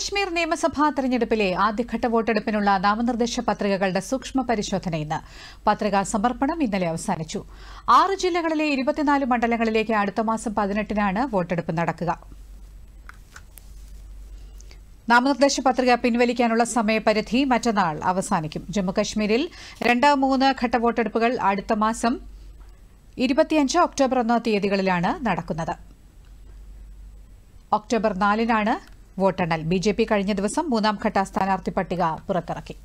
കശ്മീർ നിയമസഭാ തെരഞ്ഞെടുപ്പിലെ ആദ്യഘട്ട വോട്ടെടുപ്പിനുള്ള നാമനിർദ്ദേശ പത്രികകളുടെ സൂക്ഷ്മ പരിശോധന ഇന്ന് പത്രികാ സമർപ്പണം ഇന്നലെ അവസാനിച്ചു ആറ് ജില്ലകളിലെ ഇരുപത്തിനാല് മണ്ഡലങ്ങളിലേക്ക് അടുത്ത മാസം പതിനെട്ടിനാണ് വോട്ടെടുപ്പ് നടക്കുക നാമനിർദ്ദേശ പത്രിക പിൻവലിക്കാനുള്ള സമയപരിധി മറ്റന്നാൾ അവസാനിക്കും ജമ്മുകശ്മീരിൽ രണ്ട് മൂന്ന് ഘട്ട വോട്ടെടുപ്പുകൾ അടുത്ത മാസം ഇരുപത്തിയഞ്ച് ഒക്ടോബർ ഒന്നാം തീയതികളിലാണ് നടക്കുന്നത് ഒക്ടോബർ നാലിനാണ് വോട്ടെണ്ണൽ ബി കഴിഞ്ഞ ദിവസം മൂന്നാംഘട്ട സ്ഥാനാർത്ഥി പട്ടിക പുറത്തിറക്കി